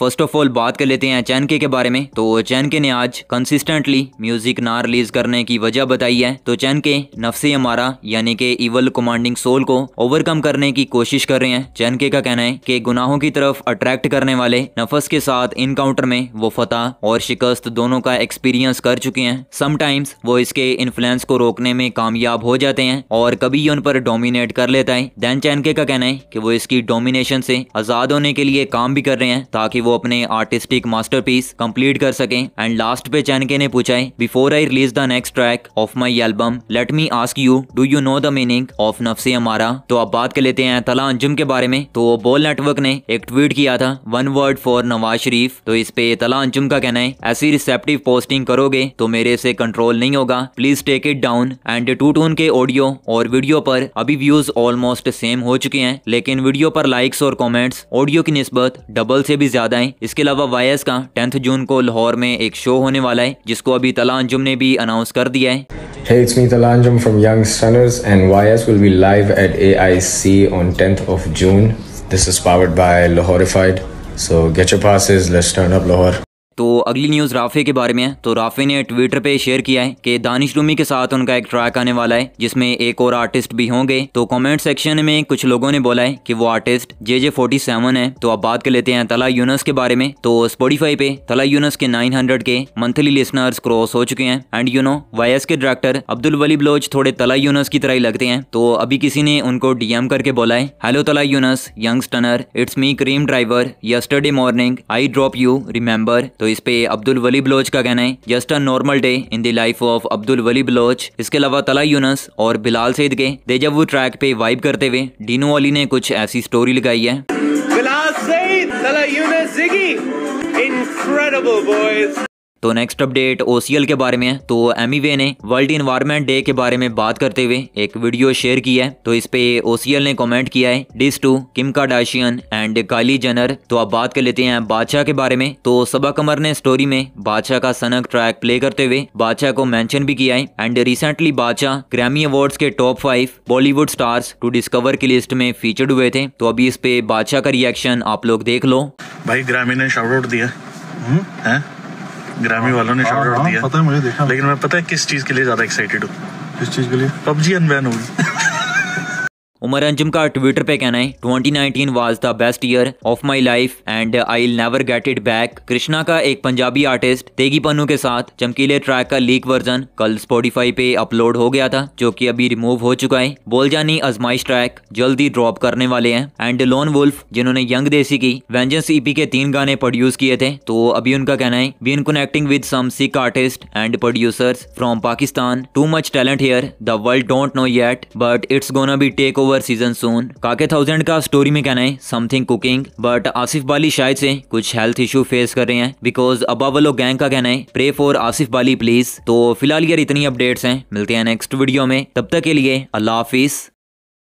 First of all बात कर लेते हैं चैन के बारे में तो चैन के ने आज कंसिस्टेंटली म्यूजिक ना रिलीज करने की वजह बताई है तो चैन के नफसे हमारा यानी के इवल कमांडिंग सोल को ओवरकम करने की कोशिश कर रहे हैं चैन के का कहना है कि गुनाहों की तरफ अट्रैक्ट करने वाले नफस के साथ इनकाउंटर में वो फतेह और शिकस्त दोनों का एक्सपीरियंस कर चुके हैं समटाइम्स वो इसके इन्फ्लुएंस को रोकने में कामयाब हो जाते हैं और कभी ये उन पर डोमिनेट कर लेता है देन चैन के का कहना है कि वो इसकी डोमिनेशन से आजाद होने के लिए काम भी कर रहे हैं ताकि वो अपने आर्टिस्टिक पीस कंप्लीट कर सके एंड लास्ट पे चैनके ने पूछा है before I release the next track of my album let me ask you do you know the meaning of नफसी हमारा तो अब बात कर लेते हैं तला अंजुम के बारे में तो बोल नेटवर्क ने एक ट्वीट किया था one word for Nawaz Sharif तो इस पे तला अंजुम का कहना है ऐसी रिसेप्टिव पोस्टिंग करोगे तो मेरे से कंट्रोल नहीं होगा please take it down and टू टून के ऑडियो और वीडियो पर अभी व्यूज ऑलमोस्ट सेम हो चुके हैं लेकिन वीडियो पर लाइक्स और कॉमेंट्स ऑडियो की निस्बत डबल से भी ज्यादा बताएं इसके अलावा वायस का टेंथ जून को लाहौर में एक शो होने वाला है जिसको अभी तला अंजुम ने भी अनाउंस कर दिया है Hey, it's me Talanjum from Young Stunners and YS will be live at AIC on 10th of June. This is powered by Lahorified. So get your passes, let's turn up Lahore. तो अगली news राफ़े के बारे में है तो राफ़े ने Twitter पे share किया है कि दानिश रूमी के साथ उनका एक ट्रैक आने वाला है जिसमें एक और आर्टिस्ट भी होंगे तो कमेंट सेक्शन में कुछ लोगों ने बोला है कि वो artist J J forty seven है तो अब बात कर लेते हैं तला यूनस के बारे में तो स्पॉटीफाई पे तला यूनस के nine hundred K monthly listeners cross हो चुके हैं एंड यू नो वायस के डायरेक्टर अब्दुल वली बलोच थोड़े तला यूनस की तरह ही लगते हैं तो अभी किसी ने उनको डीएम करके बोला है hello Talha Yunus young stunner it's me Careem driver yesterday morning I drop you remember तो इस पे अब्दुल वली बलोच का कहना है just a normal day in the life of Abdul Wali Baloch इसके अलावा तला यूनस और बिलाल सईद के जब वो ट्रैक पे वाइब करते हुए डीनो अली ने कुछ ऐसी स्टोरी लगाई है तो नेक्स्ट अपडेट ओ के बारे में है तो एमीवे e ने वर्ल्ड इन्वायरमेंट डे के बारे में बात करते हुए एक वीडियो शेयर किया है तो इस पे ओ ने कमेंट किया है diss to Kim Kardashian and Kylie Jenner तो आप बात कर लेते हैं बादशाह के बारे में तो सबा कमर ने स्टोरी में बादशाह का सनक ट्रैक प्ले करते हुए बादशाह को मैंशन भी किया है एंड रिसेंटली बादशाह ग्रामी अवार्ड के top five Bollywood stars to discover की लिस्ट में फीचर्ड हुए थे तो अभी इस पे बादशाह का रिएक्शन आप लोग देख लो भाई ग्रामी ने आउट दिया हम्म, ग्रामी वालों ने शॉर्ट हाँ, आउट हाँ, दिया पता है मुझे देखा लेकिन मैं पता है किस चीज के लिए ज्यादा एक्साइटेड हूँ किस चीज के लिए पबजी अनबैन होगी उमर अंजुम का ट्विटर पे कहना है 2019 was the best year of my life and I never get it back Krishna का एक पंजाबी आर्टिस्ट तेगी पन्नू के साथ चमकीले ट्रैक का लीक वर्जन कल स्पॉटिफाई पे अपलोड हो गया था जो कि अभी रिमूव हो चुका है बोल जानी अजमाइश ट्रैक जल्दी ड्रॉप करने वाले हैं एंड लोन वुल्फ जिन्होंने यंग देसी की वेंजेंस ईपी e के तीन गाने प्रोड्यूस किए थे तो अभी उनका कहना है been connecting with some sick artist and producers from Pakistan too much talent here the world don't know yet but it's gonna be take over over season soon Kaka thousand का स्टोरी में कहना है something cooking but Asif Bali शायद से कुछ health issue face कर रहे हैं बिकॉज अबावलो गैंग का कहना है pray for Asif Bali please तो फिलहाल यार इतनी अपडेट्स हैं मिलते हैं नेक्स्ट वीडियो में तब तक के लिए अल्लाह हाफिज